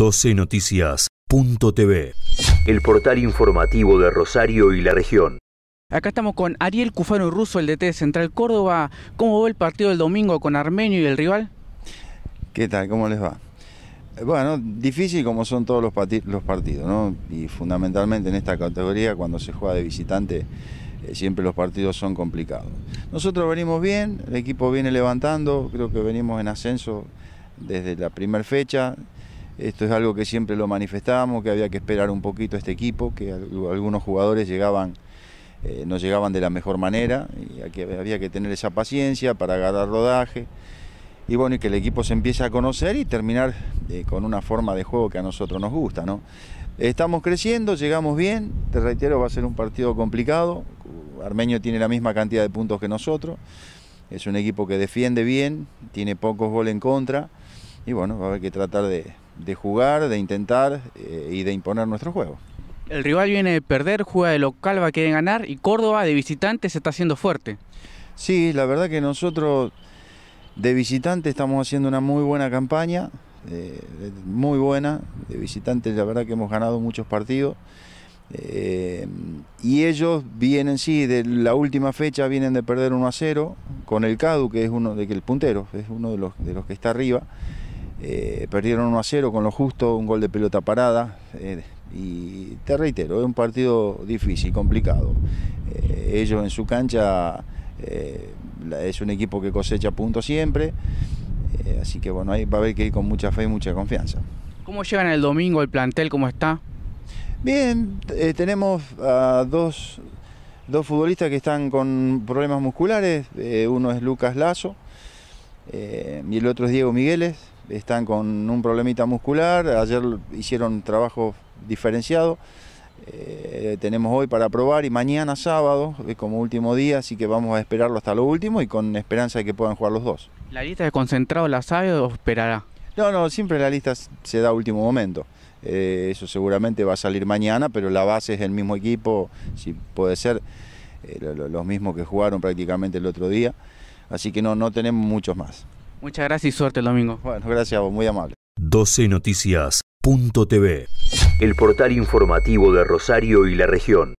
12noticias.tv, el portal informativo de Rosario y la región. Acá estamos con Ariel Cufano Russo, el DT Central Córdoba. ¿Cómo va el partido del domingo con Armenio y el rival? ¿Qué tal? ¿Cómo les va? Bueno, difícil como son todos los, partidos, ¿no? Y fundamentalmente en esta categoría, cuando se juega de visitante, eh, siempre los partidos son complicados. Nosotros venimos bien, el equipo viene levantando, creo que venimos en ascenso desde la primera fecha. Esto es algo que siempre lo manifestábamos, que había que esperar un poquito este equipo, que algunos jugadores llegaban, eh, no llegaban de la mejor manera, y aquí había que tener esa paciencia para agarrar rodaje. Y bueno, y que el equipo se empiece a conocer y terminar eh, con una forma de juego que a nosotros nos gusta, ¿no? Estamos creciendo, llegamos bien, te reitero, va a ser un partido complicado. Armenio tiene la misma cantidad de puntos que nosotros. Es un equipo que defiende bien, tiene pocos goles en contra. Y bueno, va a haber que tratar de, de jugar, de intentar eh, y de imponer nuestro juego. El rival viene de perder, juega de local, va a querer ganar y Córdoba de visitante se está haciendo fuerte. Sí, la verdad que nosotros de visitante estamos haciendo una muy buena campaña, eh, muy buena. De visitante la verdad que hemos ganado muchos partidos. Eh, y ellos vienen, sí, de la última fecha vienen de perder 1 a 0 con el Cadu, que es uno de que el puntero, es uno de los, de los que está arriba. Eh, perdieron 1 a 0 con lo justo, un gol de pelota parada. Eh, y te reitero, es un partido difícil, complicado. Eh, ellos en su cancha es un equipo que cosecha puntos siempre. así que bueno, ahí va a haber que ir con mucha fe y mucha confianza. ¿Cómo llegan el domingo el plantel? ¿Cómo está? Bien, tenemos a dos, dos, futbolistas que están con problemas musculares. uno es Lucas Lazo eh, y el otro es Diego Migueles, están con un problemita muscular, ayer hicieron trabajo diferenciado. Eh, tenemos hoy para probar y mañana sábado es como último día, así que vamos a esperarlo hasta lo último y con esperanza de que puedan jugar los dos. ¿La lista de concentrado la sabe o esperará? No, no, siempre la lista se da último momento. Eh, eso seguramente va a salir mañana, pero la base es el mismo equipo, si puede ser, los mismos que jugaron prácticamente el otro día. Así que no, no tenemos muchos más. Muchas gracias y suerte el domingo. Bueno, gracias vos, muy amable. 12 noticiastv El portal informativo de Rosario y la región.